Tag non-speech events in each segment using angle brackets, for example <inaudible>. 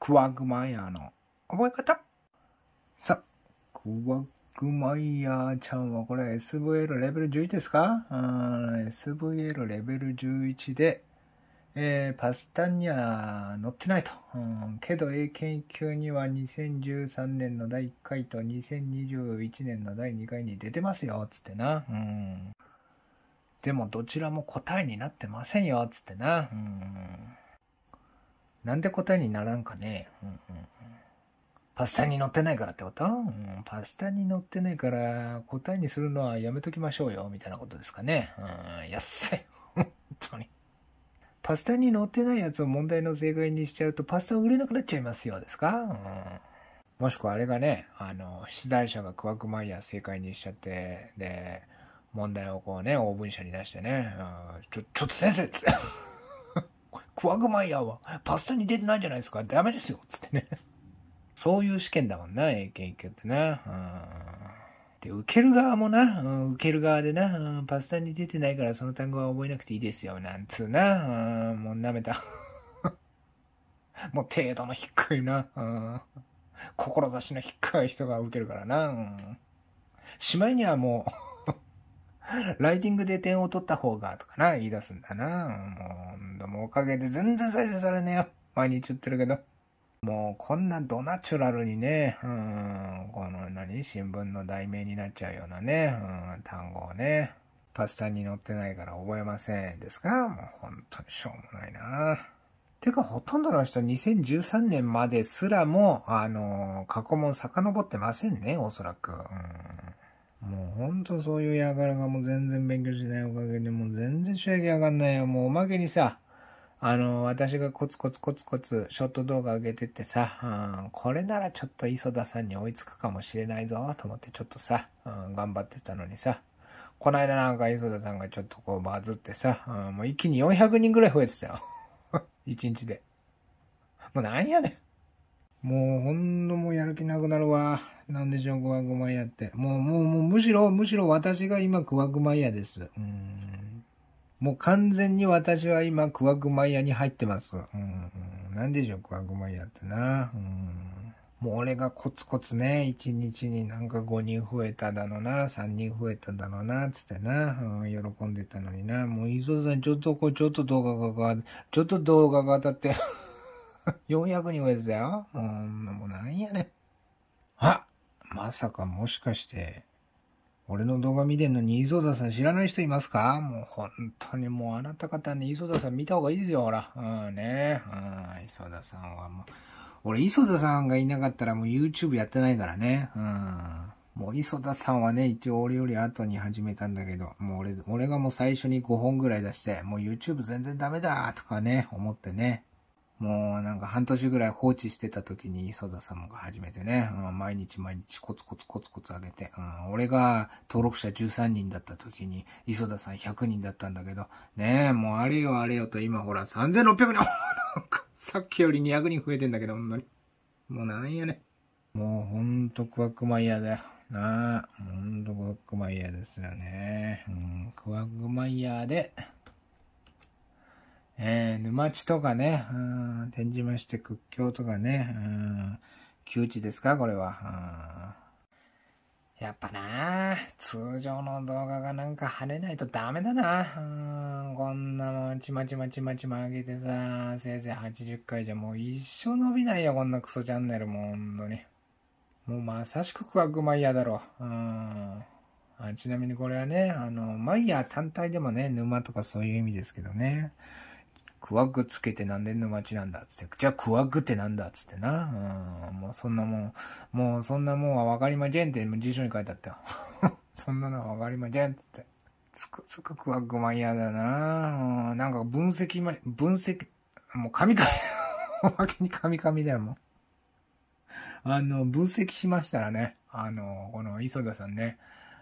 クワグマイヤーの覚え方さあ、クワグマイヤーちゃんはこれ SVL レベル11ですか ?SVL レベル11で、えー、パスタには載ってないと。うん、けど、英研究には2013年の第1回と2021年の第2回に出てますよ、つってな。うん、でも、どちらも答えになってませんよ、つってな。うんなんで答えにならんかね。うんうん、パスタに乗ってないからってこと、うん、パスタに乗ってないから答えにするのはやめときましょうよ、みたいなことですかね。うん、安い。本当に。パスタに乗ってないやつを問題の正解にしちゃうとパスタ売れなくなっちゃいますよ、ですか、うん、もしくはあれがね、あの、出題者がクワクマイヤー正解にしちゃって、で、問題をこうね、オ文ブに出してね、うん、ちょ、ちょっと先生クワグマイヤーはパスタに出てないじゃないですか。ダメですよ。つってね。そういう試験だもんな、英検1級ってな。で、受ける側もな、うん、受ける側でな、うん、パスタに出てないからその単語は覚えなくていいですよ、なんつうな。うん、もう舐めた。<laughs> もう程度の低いな。うん、志の低い人が受けるからな。うん、しまいにはもう <laughs> ライティングで点を取った方が、とかな、言い出すんだな。もう、もおかげで全然再生されねえよ。毎日言ってるけど。もう、こんなドナチュラルにね、うん、この、何、新聞の題名になっちゃうようなね、うん、単語をね、パスタに載ってないから覚えませんですかもう、本当にしょうもないな。てか、ほとんどの人2013年まですらも、あの過去問遡ってませんね、おそらく。うんもうほんとそういうやからがもう全然勉強しないおかげでもう全然収益上がんないよ。もうおまけにさ、あの、私がコツコツコツコツショット動画上げてってさ、うん、これならちょっと磯田さんに追いつくかもしれないぞと思ってちょっとさ、うん、頑張ってたのにさ、こないだなんか磯田さんがちょっとこうバズってさ、うん、もう一気に400人ぐらい増えてたよ。<laughs> 一日で。もうなんやねん。もうほんのもうやる気なくなるわ。なんでしょう、小マイ屋って。もう、もう、もう、むしろ、むしろ私が今、小マイ屋です。うん。もう完全に私は今、小マイ屋に入ってます。うん。なんでしょう、小マイ屋ってな。うん。もう俺がコツコツね、一日になんか5人増えただのな、3人増えただのな、つってな、うん、喜んでたのにな。もう、磯さん、ちょっとこう、ちょっと動画がちょっと動画が当たって400人 <laughs> 増えてたよ。うん、もうなんやねん。あまさかもしかして、俺の動画見てんのに磯田さん知らない人いますかもう本当にもうあなた方ね、磯田さん見た方がいいですよ、ほら。うんね。うん、磯田さんはもう。俺、磯田さんがいなかったらもう YouTube やってないからね。うん。もう磯田さんはね、一応俺より後に始めたんだけど、もう俺、俺がもう最初に5本ぐらい出して、もう YouTube 全然ダメだとかね、思ってね。もうなんか半年ぐらい放置してた時に磯田様が始めてね、うん、毎日毎日コツコツコツコツ上げて、うん、俺が登録者13人だった時に磯田さん100人だったんだけど、ねえ、もうあれよあれよと今ほら3600人 <laughs> なんかさっきより200人増えてんだけど、ほんのに。もうなんやね。もうほんとクワクマイヤーだよ。なあ、ほんとクワクマイヤーですよね。うん、クワクマイヤーで、えー、沼地とかね、うん、転じまして屈強とかね、うん、窮地ですか、これは。うん、やっぱな通常の動画がなんか跳ねないとダメだな。うん、こんなもん、ちまちまちまちま上げてさ、せいぜい80回じゃもう一生伸びないよ、こんなクソチャンネルも、ほんとに。もうまさしくクワグマイヤーだろ。うん。あちなみにこれはね、あの、マイヤー単体でもね、沼とかそういう意味ですけどね。クワグつけて何年の街なんだっつって、じゃあクワグってなんだっつってな。うん、もうそんなもん、もうそんなもんはわかりまぇんって辞書に書いてあったよ。<laughs> そんなのはわかりまぇんって。つくつくクワグマニアだな。うん、なんか分析、ま、分析、もう神々、お <laughs> まけに神々だよ、もう。あの、分析しましたらね、あの、この磯田さんね、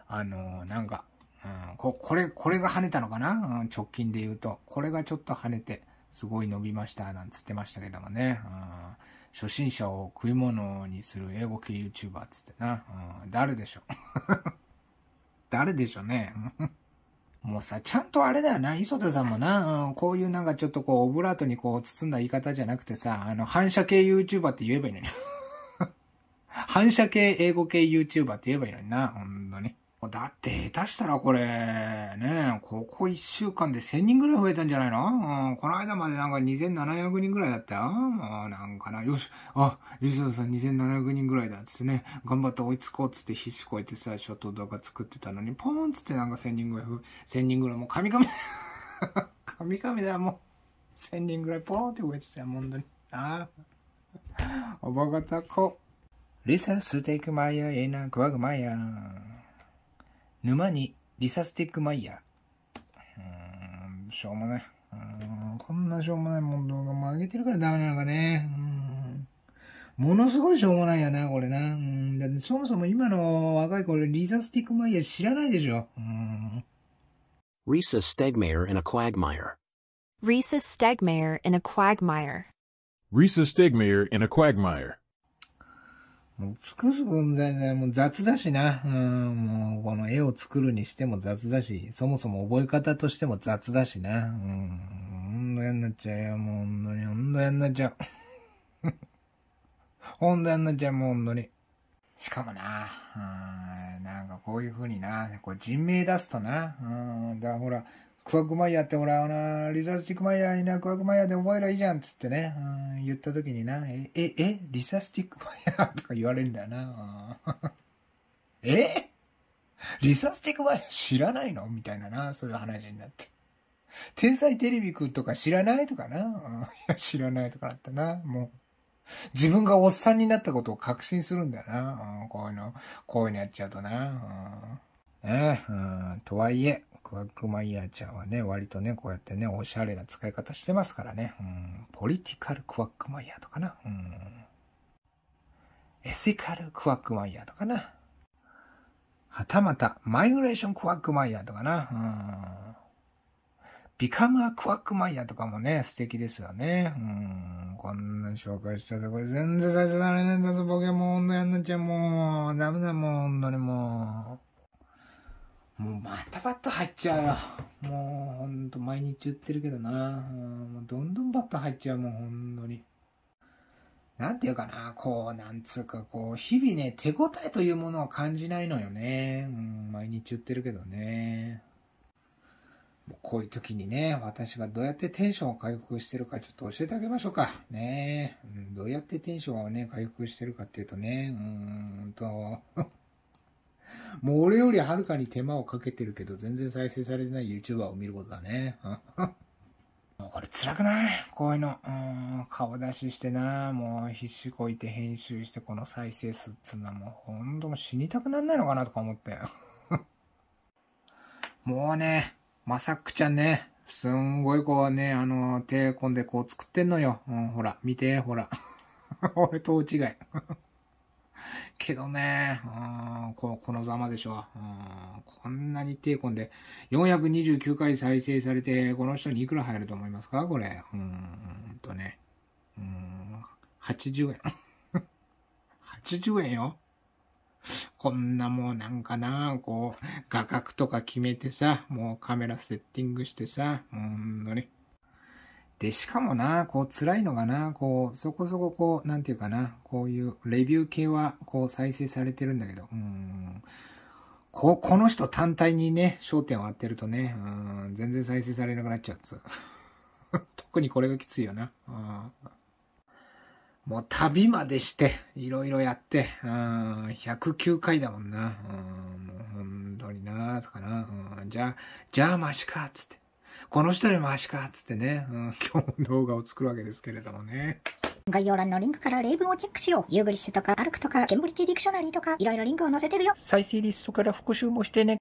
あの、なんか、うん、ここれ、これが跳ねたのかな、うん、直近で言うと。これがちょっと跳ねて、すごい伸びましたなんつってましたけどもね、うん、初心者を食い物にする英語系 YouTuber っつってな、うん、誰でしょう <laughs> 誰でしょうね <laughs> もうさ、ちゃんとあれだよな、磯田さんもな、こういうなんかちょっとこう、オブラートにこう、包んだ言い方じゃなくてさ、あの、反射系 YouTuber って言えばいいのに <laughs> 反射系英語系 YouTuber って言えばいいのにな、ほんとに。だって下手したらこれ、ね、ここ1週間で1000人ぐらい増えたんじゃないの、うん、この間までなんか2700人ぐらいだったよ。もうなんかな、よし、あ、リ田さん2700人ぐらいだっつってね、頑張って追いつこうっつって必死こいて最初と動画作ってたのに、ポーンっつってなんか1000人ぐらい、1000人ぐらい、もう神々、<laughs> 神々だよ、もう。1000人ぐらいポーンって増えてたよ、本当に。ああ。おばがたこ。リサステイクマイヤー、エナクワグマイヤー。沼にリサスティックマイヤー。うーん、しょうもない。うんこんなしょうもないもん動画も上げてるからダメなのかね。うんものすごいしょうもないよな、これな。うん、だってそもそも今の若い子、リサスティックマイヤー知らないでしょ。うん Risa Stegmayer in a quagmire. Risa Stegmayer in a quagmire. Risa Stegmayer in a quagmire. もうつくづくんもう雑だしな。うん、もうこの絵を作るにしても雑だし、そもそも覚え方としても雑だしな。うん、ほんとやんなっちゃうよ、もうほんとに、ほんとやになっちゃう。<laughs> ほんとやんなっちゃう、もうほんとに。しかもな、うん、なんかこういう風にな、こう人名出すとな、うん、だからほら、クワクマイヤってほら、うな、リサスティックマイヤーにな、クワクマイヤーで覚えろいいじゃんっつってね、うん、言った時にな、え、え、え、リサスティックマイヤーとか言われるんだよな。えリサスティックマイヤー知らないのみたいなな、そういう話になって。天才テレビくんとか知らないとかな、うん、いや、知らないとかだったな、もう。自分がおっさんになったことを確信するんだよな、うん、こういうの、こういうのやっちゃうとな。うんね、うん、とはいえ、クワックマイヤーちゃんはね、割とね、こうやってね、おしゃれな使い方してますからね。うん、ポリティカルクワックマイヤーとかな。うん、エシカルクワックマイヤーとかな。はたまた、マイグレーションクワックマイヤーとかな。うん、ビカムアクワックマイヤーとかもね、素敵ですよね。うん、こんな紹介したとこれ全然最初だねんだぞ、ボケもン女やんなちゃんもう、ダメだもう、本にもう。もうまたバット入っちゃうよ。もうほんと毎日言ってるけどな。もうどんどんバット入っちゃうもん、ほんのに。なんていうかな、こう、なんつうか、こう、日々ね、手応えというものを感じないのよね。うん、毎日言ってるけどね。こういう時にね、私がどうやってテンションを回復してるかちょっと教えてあげましょうか。ね、うん、どうやってテンションをね、回復してるかっていうとね、うーんともう俺よりはるかに手間をかけてるけど、全然再生されてない YouTuber を見ることだね。<laughs> もうこれ辛くないこういうの。うん、顔出ししてな、もう必死こいて編集してこの再生数っつうのはもうほんとも死にたくなんないのかなとか思って。<laughs> もうね、まさくちゃんね、すんごいこうね、あの、手込んでこう作ってんのよ。うん、ほら、見て、ほら。<laughs> 俺と違い。けどね、うん、このざまでしょ、うん。こんなに低コンで、429回再生されて、この人にいくら入ると思いますかこれ。うん、とね。うん、80円。80 <laughs> 円よ。こんなもうなんかな、こう、画角とか決めてさ、もうカメラセッティングしてさ、うんのね。で、しかもな、こう辛いのがな、こう、そこそここう、なんていうかな、こういうレビュー系はこう再生されてるんだけど、うん。こ、この人単体にね、焦点を当てるとね、うん、全然再生されなくなっちゃうっつ。<laughs> 特にこれがきついよな。うんもう旅までして、いろいろやって、うん、109回だもんな。うん、もう本当にな、とかな。うん、じゃあ、じゃあマシか、つって。この人に回しかっつってね、うん、今日も動画を作るわけですけれどもね。概要欄のリンクから例文をチェックしよう。ユーブリッシュとか、アルクとか、ケンブリッジディクショナリーとか、いろいろリンクを載せてるよ。再生リストから復習もしてね。